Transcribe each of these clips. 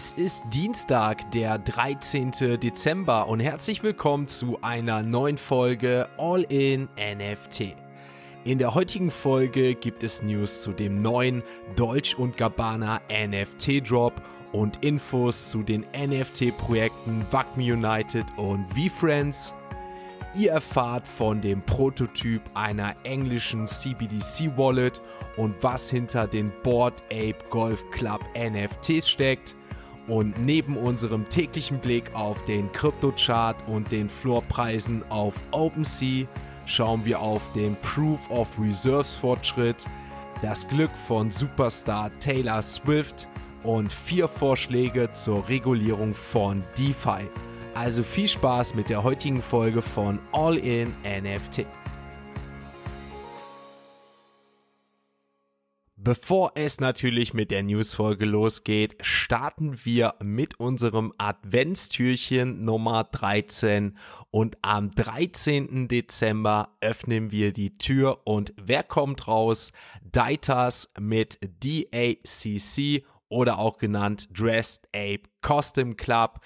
Es ist Dienstag, der 13. Dezember und herzlich willkommen zu einer neuen Folge All in NFT. In der heutigen Folge gibt es News zu dem neuen Deutsch und Gabbana NFT Drop und Infos zu den NFT-Projekten Wacom United und VFriends. Ihr erfahrt von dem Prototyp einer englischen CBDC Wallet und was hinter den Board Ape Golf Club NFTs steckt. Und neben unserem täglichen Blick auf den Kryptochart und den Floorpreisen auf OpenSea schauen wir auf den Proof of Reserves Fortschritt, das Glück von Superstar Taylor Swift und vier Vorschläge zur Regulierung von DeFi. Also viel Spaß mit der heutigen Folge von All in NFT. Bevor es natürlich mit der Newsfolge losgeht, starten wir mit unserem Adventstürchen Nummer 13 und am 13. Dezember öffnen wir die Tür und wer kommt raus? Deitas mit DACC oder auch genannt Dressed Ape Costume Club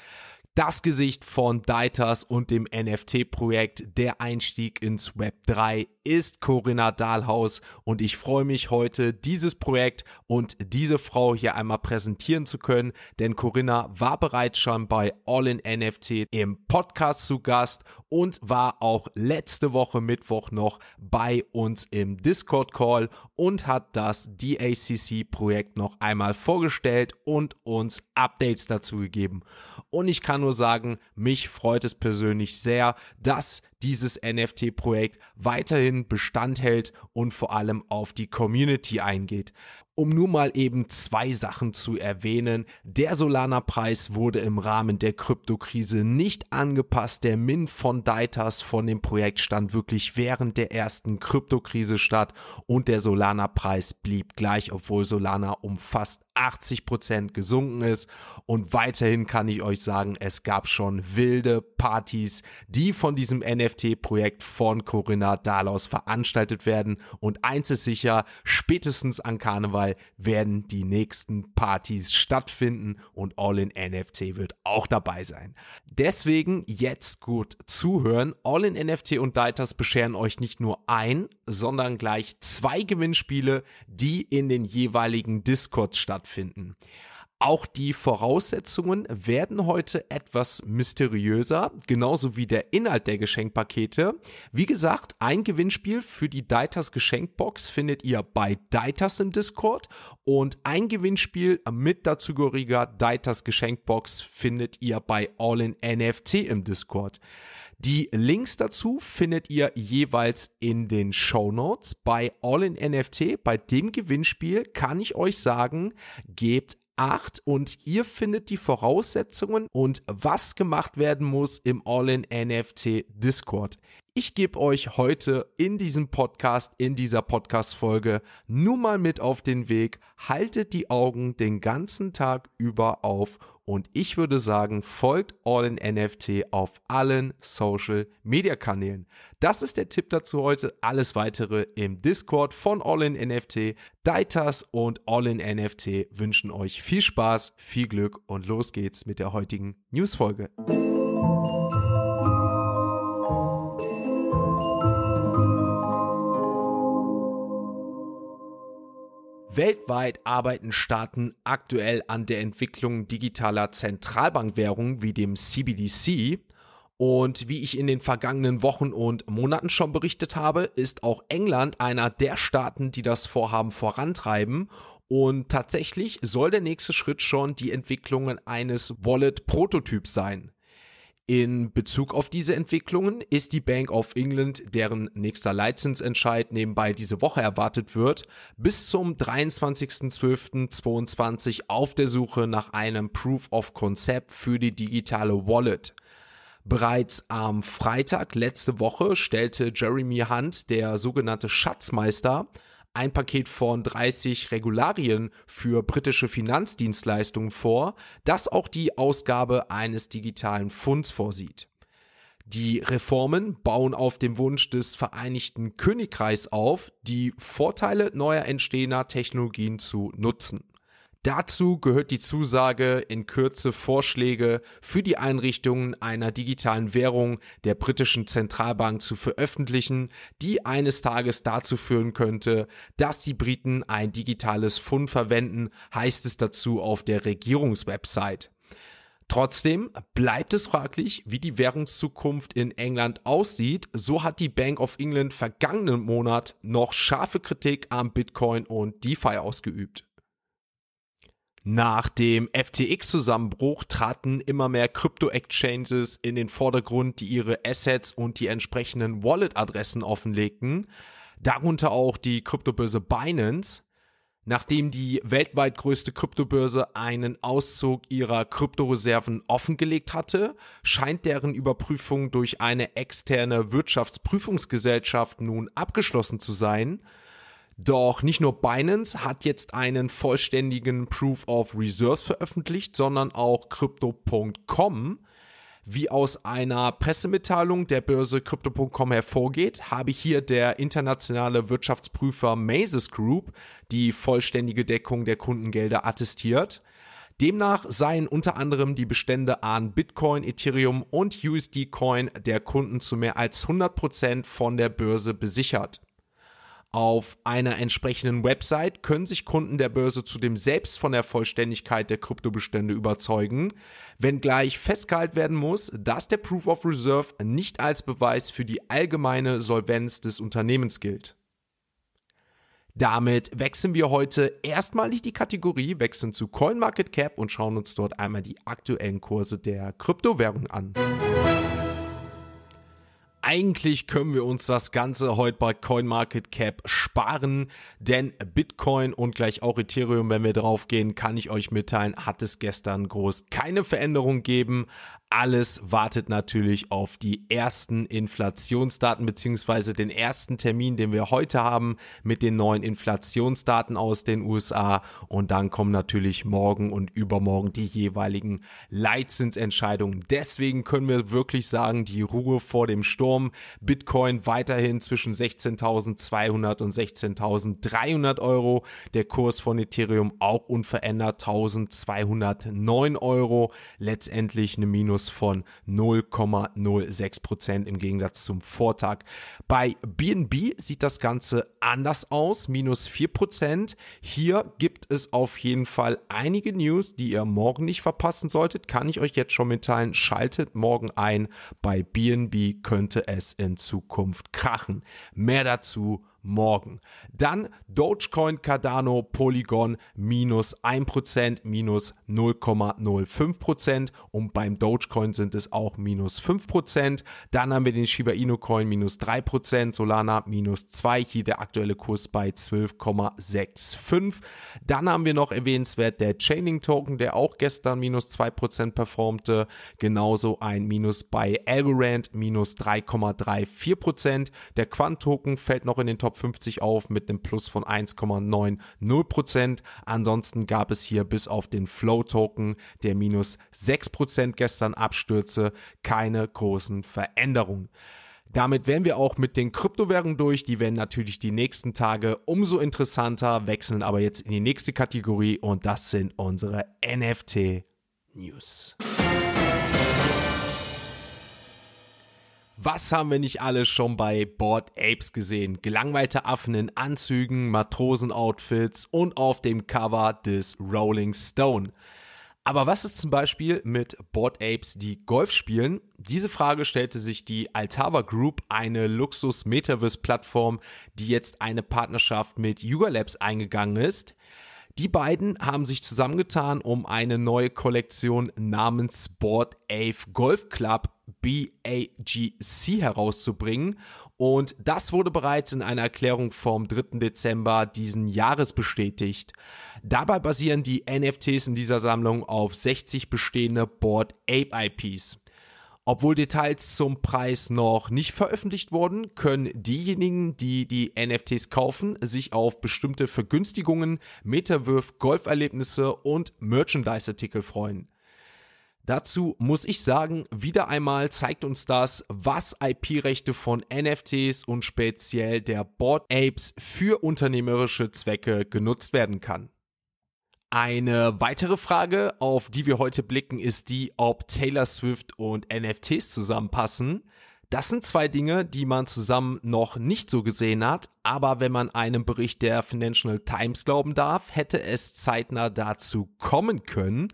das Gesicht von Deiters und dem NFT-Projekt, der Einstieg ins Web 3 ist Corinna Dahlhaus und ich freue mich heute, dieses Projekt und diese Frau hier einmal präsentieren zu können, denn Corinna war bereits schon bei All in NFT im Podcast zu Gast und war auch letzte Woche Mittwoch noch bei uns im Discord-Call und hat das DACC-Projekt noch einmal vorgestellt und uns Updates dazu gegeben. Und ich kann nur sagen, mich freut es persönlich sehr, dass dieses NFT-Projekt weiterhin Bestand hält und vor allem auf die Community eingeht. Um nur mal eben zwei Sachen zu erwähnen. Der Solana-Preis wurde im Rahmen der Kryptokrise nicht angepasst. Der Min von Deitas von dem Projekt stand wirklich während der ersten Kryptokrise statt und der Solana-Preis blieb gleich, obwohl Solana um fast 80 Prozent gesunken ist. Und weiterhin kann ich euch sagen, es gab schon wilde Partys, die von diesem NFT-Projekt von Corinna Dalaus veranstaltet werden. Und eins ist sicher, spätestens an Karneval werden die nächsten Partys stattfinden und All in NFT wird auch dabei sein. Deswegen jetzt gut zuhören. All in NFT und Deitas bescheren euch nicht nur ein, sondern gleich zwei Gewinnspiele, die in den jeweiligen Discords stattfinden. Auch die Voraussetzungen werden heute etwas mysteriöser, genauso wie der Inhalt der Geschenkpakete. Wie gesagt, ein Gewinnspiel für die Deitas Geschenkbox findet ihr bei Deitas im Discord und ein Gewinnspiel mit dazugehöriger Deitas Geschenkbox findet ihr bei All in NFT im Discord. Die Links dazu findet ihr jeweils in den Show Notes. Bei All in NFT, bei dem Gewinnspiel, kann ich euch sagen, gebt acht und ihr findet die Voraussetzungen und was gemacht werden muss im All in NFT Discord. Ich gebe euch heute in diesem Podcast, in dieser Podcast-Folge nur mal mit auf den Weg. Haltet die Augen den ganzen Tag über auf und ich würde sagen, folgt All in NFT auf allen Social Media Kanälen. Das ist der Tipp dazu heute. Alles weitere im Discord von All in NFT. Deitas und All in NFT wünschen euch viel Spaß, viel Glück und los geht's mit der heutigen News-Folge. Newsfolge. Weltweit arbeiten Staaten aktuell an der Entwicklung digitaler Zentralbankwährungen wie dem CBDC. Und wie ich in den vergangenen Wochen und Monaten schon berichtet habe, ist auch England einer der Staaten, die das Vorhaben vorantreiben. Und tatsächlich soll der nächste Schritt schon die Entwicklung eines Wallet-Prototyps sein. In Bezug auf diese Entwicklungen ist die Bank of England, deren nächster Leitzinsentscheid nebenbei diese Woche erwartet wird, bis zum 23.12.22 auf der Suche nach einem Proof of Concept für die digitale Wallet. Bereits am Freitag letzte Woche stellte Jeremy Hunt, der sogenannte Schatzmeister, ein Paket von 30 Regularien für britische Finanzdienstleistungen vor, das auch die Ausgabe eines digitalen Funds vorsieht. Die Reformen bauen auf dem Wunsch des Vereinigten Königreichs auf, die Vorteile neuer entstehender Technologien zu nutzen. Dazu gehört die Zusage, in Kürze Vorschläge für die Einrichtungen einer digitalen Währung der britischen Zentralbank zu veröffentlichen, die eines Tages dazu führen könnte, dass die Briten ein digitales Fund verwenden, heißt es dazu auf der Regierungswebsite. Trotzdem bleibt es fraglich, wie die Währungszukunft in England aussieht. So hat die Bank of England vergangenen Monat noch scharfe Kritik am Bitcoin und DeFi ausgeübt. Nach dem FTX-Zusammenbruch traten immer mehr Crypto-Exchanges in den Vordergrund, die ihre Assets und die entsprechenden Wallet-Adressen offenlegten, darunter auch die Kryptobörse Binance. Nachdem die weltweit größte Kryptobörse einen Auszug ihrer Kryptoreserven offengelegt hatte, scheint deren Überprüfung durch eine externe Wirtschaftsprüfungsgesellschaft nun abgeschlossen zu sein. Doch nicht nur Binance hat jetzt einen vollständigen Proof of Reserves veröffentlicht, sondern auch Crypto.com. Wie aus einer Pressemitteilung der Börse Crypto.com hervorgeht, habe hier der internationale Wirtschaftsprüfer Mazes Group die vollständige Deckung der Kundengelder attestiert. Demnach seien unter anderem die Bestände an Bitcoin, Ethereum und USD Coin der Kunden zu mehr als 100% von der Börse besichert. Auf einer entsprechenden Website können sich Kunden der Börse zudem selbst von der Vollständigkeit der Kryptobestände überzeugen, wenngleich festgehalten werden muss, dass der Proof of Reserve nicht als Beweis für die allgemeine Solvenz des Unternehmens gilt. Damit wechseln wir heute erstmalig die Kategorie, wechseln zu CoinMarketCap und schauen uns dort einmal die aktuellen Kurse der Kryptowährung an eigentlich können wir uns das Ganze heute bei CoinMarketCap sparen, denn Bitcoin und gleich auch Ethereum, wenn wir drauf gehen, kann ich euch mitteilen, hat es gestern groß keine Veränderung geben alles wartet natürlich auf die ersten Inflationsdaten beziehungsweise den ersten Termin, den wir heute haben mit den neuen Inflationsdaten aus den USA. Und dann kommen natürlich morgen und übermorgen die jeweiligen Leitzinsentscheidungen. Deswegen können wir wirklich sagen, die Ruhe vor dem Sturm. Bitcoin weiterhin zwischen 16.200 und 16.300 Euro. Der Kurs von Ethereum auch unverändert 1.209 Euro. Letztendlich eine Minus Minus von 0,06 im Gegensatz zum Vortag. Bei BNB sieht das Ganze anders aus, minus 4 Hier gibt es auf jeden Fall einige News, die ihr morgen nicht verpassen solltet. Kann ich euch jetzt schon mitteilen. Schaltet morgen ein. Bei BNB könnte es in Zukunft krachen. Mehr dazu morgen. Dann Dogecoin, Cardano, Polygon minus 1%, minus 0,05% und beim Dogecoin sind es auch minus 5%. Dann haben wir den Shiba Inu Coin minus 3%, Solana minus 2, hier der aktuelle Kurs bei 12,65. Dann haben wir noch erwähnenswert der Chaining Token, der auch gestern minus 2% performte, genauso ein Minus bei Algorand minus 3,34%. Der Quant Token fällt noch in den Top Top 50 auf mit einem Plus von 1,90%. Ansonsten gab es hier bis auf den Flow-Token, der minus 6% gestern abstürze, keine großen Veränderungen. Damit wären wir auch mit den Kryptowährungen durch. Die werden natürlich die nächsten Tage umso interessanter, wechseln aber jetzt in die nächste Kategorie und das sind unsere NFT-News. Was haben wir nicht alle schon bei Board Apes gesehen? Gelangweilte Affen in Anzügen, Matrosenoutfits und auf dem Cover des Rolling Stone. Aber was ist zum Beispiel mit Board Apes, die Golf spielen? Diese Frage stellte sich die Altava Group, eine Luxus-Metaverse-Plattform, die jetzt eine Partnerschaft mit Yuga Labs eingegangen ist. Die beiden haben sich zusammengetan, um eine neue Kollektion namens Board Ape Golf Club BAGC herauszubringen. Und das wurde bereits in einer Erklärung vom 3. Dezember diesen Jahres bestätigt. Dabei basieren die NFTs in dieser Sammlung auf 60 bestehende Board Ape IPs. Obwohl Details zum Preis noch nicht veröffentlicht wurden, können diejenigen, die die NFTs kaufen, sich auf bestimmte Vergünstigungen, Metaverse, Golferlebnisse und Merchandise-Artikel freuen. Dazu muss ich sagen, wieder einmal zeigt uns das, was IP-Rechte von NFTs und speziell der Board Apes für unternehmerische Zwecke genutzt werden kann. Eine weitere Frage, auf die wir heute blicken, ist die, ob Taylor Swift und NFTs zusammenpassen. Das sind zwei Dinge, die man zusammen noch nicht so gesehen hat, aber wenn man einem Bericht der Financial Times glauben darf, hätte es zeitnah dazu kommen können.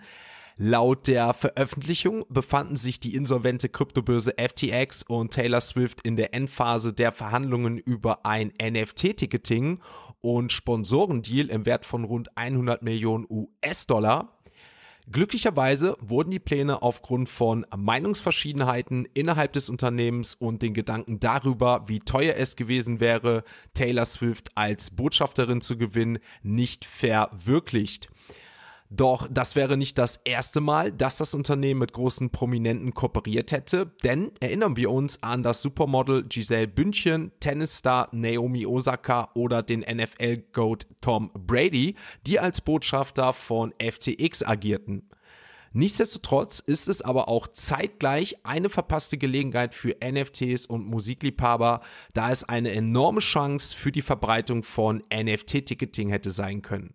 Laut der Veröffentlichung befanden sich die insolvente Kryptobörse FTX und Taylor Swift in der Endphase der Verhandlungen über ein NFT-Ticketing und Sponsorendeal im Wert von rund 100 Millionen US-Dollar. Glücklicherweise wurden die Pläne aufgrund von Meinungsverschiedenheiten innerhalb des Unternehmens und den Gedanken darüber, wie teuer es gewesen wäre, Taylor Swift als Botschafterin zu gewinnen, nicht verwirklicht. Doch das wäre nicht das erste Mal, dass das Unternehmen mit großen Prominenten kooperiert hätte, denn erinnern wir uns an das Supermodel Giselle Bündchen, Tennisstar Naomi Osaka oder den NFL-Goat Tom Brady, die als Botschafter von FTX agierten. Nichtsdestotrotz ist es aber auch zeitgleich eine verpasste Gelegenheit für NFTs und Musikliebhaber, da es eine enorme Chance für die Verbreitung von NFT-Ticketing hätte sein können.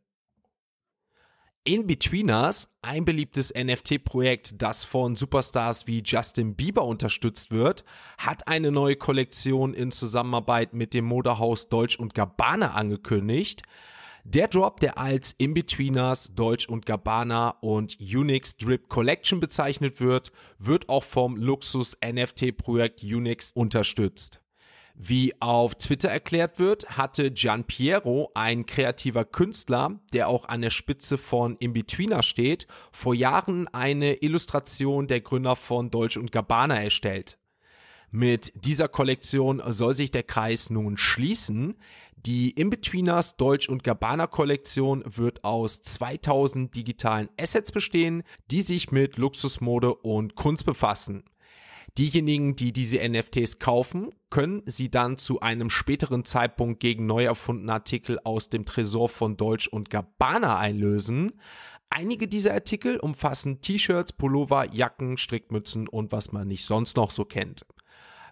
In-Betweeners, ein beliebtes NFT-Projekt, das von Superstars wie Justin Bieber unterstützt wird, hat eine neue Kollektion in Zusammenarbeit mit dem Modehaus Deutsch und Gabbana angekündigt. Der Drop, der als In-Betweeners, Deutsch und Gabbana und Unix Drip Collection bezeichnet wird, wird auch vom Luxus-NFT-Projekt Unix unterstützt. Wie auf Twitter erklärt wird, hatte Gian Piero, ein kreativer Künstler, der auch an der Spitze von Inbetweener steht, vor Jahren eine Illustration der Gründer von Deutsch und Gabbana erstellt. Mit dieser Kollektion soll sich der Kreis nun schließen. Die Inbetweeners Deutsch- und Gabbana-Kollektion wird aus 2000 digitalen Assets bestehen, die sich mit Luxusmode und Kunst befassen. Diejenigen, die diese NFTs kaufen, können sie dann zu einem späteren Zeitpunkt gegen neu erfundene Artikel aus dem Tresor von Deutsch und Gabbana einlösen. Einige dieser Artikel umfassen T-Shirts, Pullover, Jacken, Strickmützen und was man nicht sonst noch so kennt.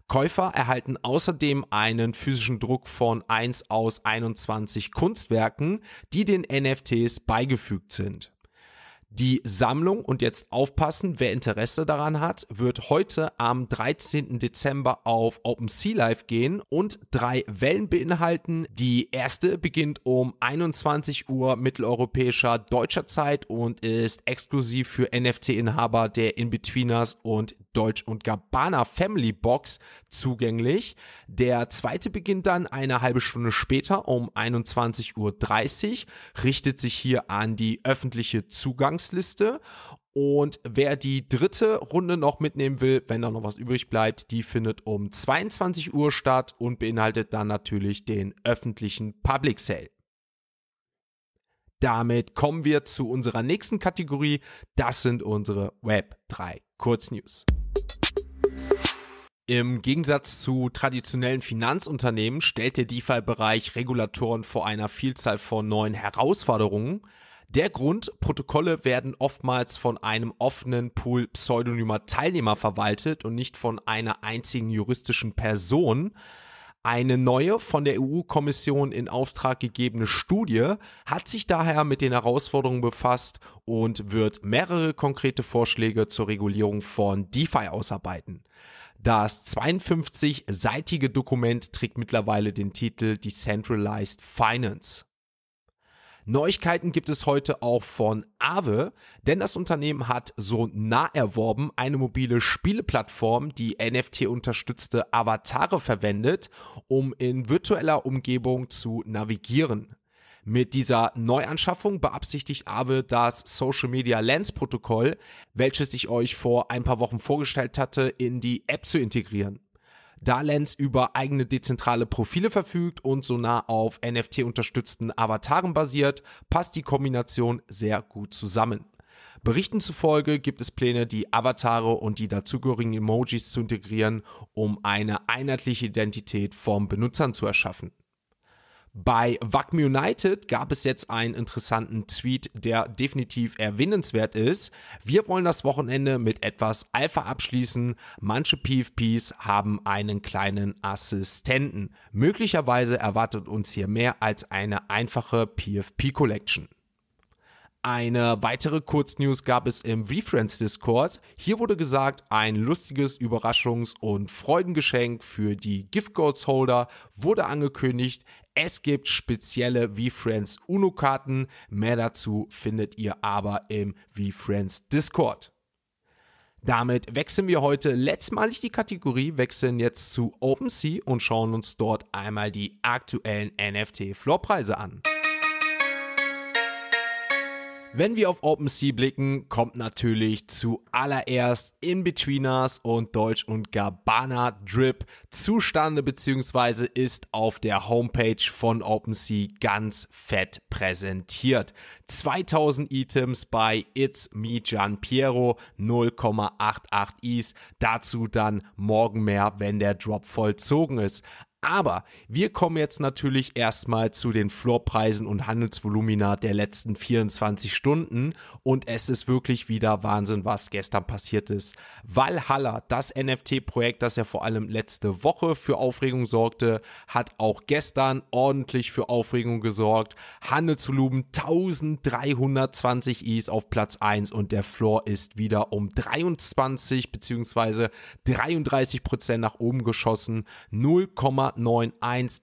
Käufer erhalten außerdem einen physischen Druck von 1 aus 21 Kunstwerken, die den NFTs beigefügt sind. Die Sammlung, und jetzt aufpassen, wer Interesse daran hat, wird heute am 13. Dezember auf OpenSea Live gehen und drei Wellen beinhalten. Die erste beginnt um 21 Uhr mitteleuropäischer deutscher Zeit und ist exklusiv für NFT-Inhaber der Inbetweeners und Deutsch und Gabbana Family Box zugänglich. Der zweite beginnt dann eine halbe Stunde später um 21.30 Uhr, richtet sich hier an die öffentliche Zugangs Einladungsliste. Und wer die dritte Runde noch mitnehmen will, wenn da noch was übrig bleibt, die findet um 22 Uhr statt und beinhaltet dann natürlich den öffentlichen Public Sale. Damit kommen wir zu unserer nächsten Kategorie. Das sind unsere Web 3 Kurznews. Im Gegensatz zu traditionellen Finanzunternehmen stellt der DeFi-Bereich Regulatoren vor einer Vielzahl von neuen Herausforderungen. Der Grund, Protokolle werden oftmals von einem offenen Pool pseudonymer Teilnehmer verwaltet und nicht von einer einzigen juristischen Person. Eine neue von der EU-Kommission in Auftrag gegebene Studie hat sich daher mit den Herausforderungen befasst und wird mehrere konkrete Vorschläge zur Regulierung von DeFi ausarbeiten. Das 52-seitige Dokument trägt mittlerweile den Titel Decentralized Finance. Neuigkeiten gibt es heute auch von Aave, denn das Unternehmen hat so nah erworben eine mobile Spieleplattform, die NFT-unterstützte Avatare verwendet, um in virtueller Umgebung zu navigieren. Mit dieser Neuanschaffung beabsichtigt Aave das Social Media Lens Protokoll, welches ich euch vor ein paar Wochen vorgestellt hatte, in die App zu integrieren da Lens über eigene dezentrale Profile verfügt und so nah auf NFT-unterstützten Avataren basiert, passt die Kombination sehr gut zusammen. Berichten zufolge gibt es Pläne, die Avatare und die dazugehörigen Emojis zu integrieren, um eine einheitliche Identität von Benutzern zu erschaffen. Bei WACM United gab es jetzt einen interessanten Tweet, der definitiv erwähnenswert ist. Wir wollen das Wochenende mit etwas Alpha abschließen. Manche PFPs haben einen kleinen Assistenten. Möglicherweise erwartet uns hier mehr als eine einfache PFP Collection. Eine weitere Kurznews gab es im VFriends Discord. Hier wurde gesagt, ein lustiges Überraschungs- und Freudengeschenk für die Gift Holder wurde angekündigt. Es gibt spezielle VFriends UNO-Karten. Mehr dazu findet ihr aber im VFriends Discord. Damit wechseln wir heute letztmalig die Kategorie, wechseln jetzt zu OpenSea und schauen uns dort einmal die aktuellen NFT-Floorpreise an. Wenn wir auf OpenSea blicken, kommt natürlich zuallererst Inbetweeners und Deutsch und Gabbana Drip zustande bzw. ist auf der Homepage von OpenSea ganz fett präsentiert. 2000 Items bei It's Me Gian Piero 0,88 Is, dazu dann morgen mehr, wenn der Drop vollzogen ist. Aber wir kommen jetzt natürlich erstmal zu den Floorpreisen und Handelsvolumina der letzten 24 Stunden. Und es ist wirklich wieder Wahnsinn, was gestern passiert ist. Valhalla, das NFT-Projekt, das ja vor allem letzte Woche für Aufregung sorgte, hat auch gestern ordentlich für Aufregung gesorgt. Handelsvolumen 1320 Is auf Platz 1 und der Floor ist wieder um 23 bzw. 33 Prozent nach oben geschossen. 0, 1,91,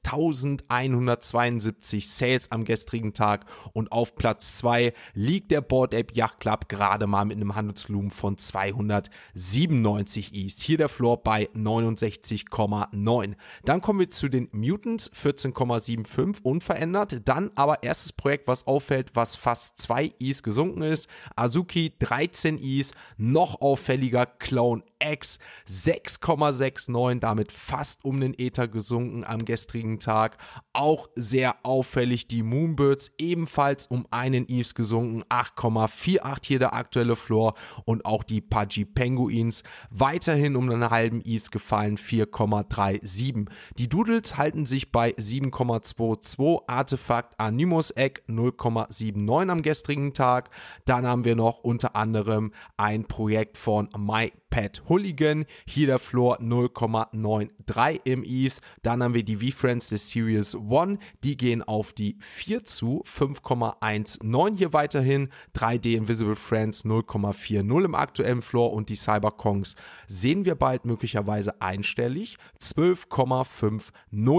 1172 Sales am gestrigen Tag und auf Platz 2 liegt der Board App Yacht Club gerade mal mit einem Handelsvolumen von 297 ETH. Hier der Floor bei 69,9. Dann kommen wir zu den Mutants, 14,75 unverändert. Dann aber erstes Projekt, was auffällt, was fast 2 ETH gesunken ist. Azuki 13 ETH, noch auffälliger Clown X 6,69, damit fast um den Ether gesunken am gestrigen Tag. Auch sehr auffällig die Moonbirds, ebenfalls um einen Eves gesunken, 8,48 hier der aktuelle Floor und auch die Pudgy Penguins weiterhin um einen halben Eves gefallen, 4,37. Die Doodles halten sich bei 7,22, Artefakt Animus Egg 0,79 am gestrigen Tag. Dann haben wir noch unter anderem ein Projekt von Mike Pat Hulligan, hier der Floor 0,93 im Eves. Dann haben wir die V-Friends des Series One, die gehen auf die 4 zu, 5,19 hier weiterhin. 3D Invisible Friends 0,40 im aktuellen Floor und die Cyber Kongs sehen wir bald möglicherweise einstellig. 12,50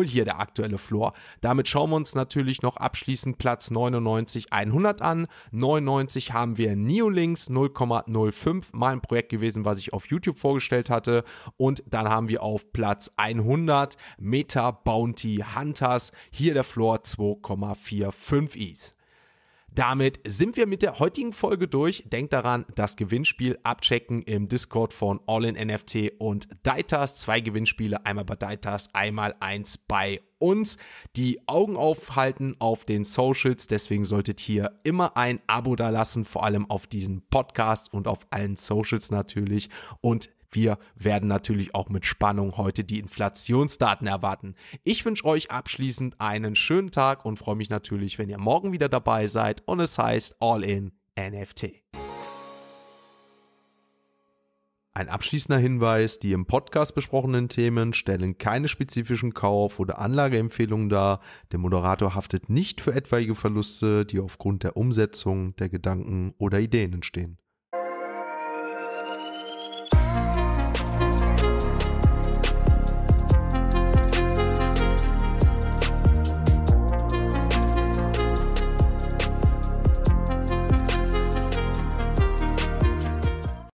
hier der aktuelle Floor. Damit schauen wir uns natürlich noch abschließend Platz 99, 100 an. 99 haben wir Neolinks 0,05, mal ein Projekt gewesen, was ich auf auf YouTube vorgestellt hatte. Und dann haben wir auf Platz 100 Meta Bounty Hunters. Hier der Floor 2,45 Is. Damit sind wir mit der heutigen Folge durch. Denkt daran, das Gewinnspiel abchecken im Discord von All in NFT und Deitas. Zwei Gewinnspiele, einmal bei Deitas, einmal eins bei uns. Die Augen aufhalten auf den Socials. Deswegen solltet ihr immer ein Abo da lassen, vor allem auf diesem Podcast und auf allen Socials natürlich. Und wir werden natürlich auch mit Spannung heute die Inflationsdaten erwarten. Ich wünsche euch abschließend einen schönen Tag und freue mich natürlich, wenn ihr morgen wieder dabei seid und es heißt All in NFT. Ein abschließender Hinweis, die im Podcast besprochenen Themen stellen keine spezifischen Kauf- oder Anlageempfehlungen dar. Der Moderator haftet nicht für etwaige Verluste, die aufgrund der Umsetzung der Gedanken oder Ideen entstehen.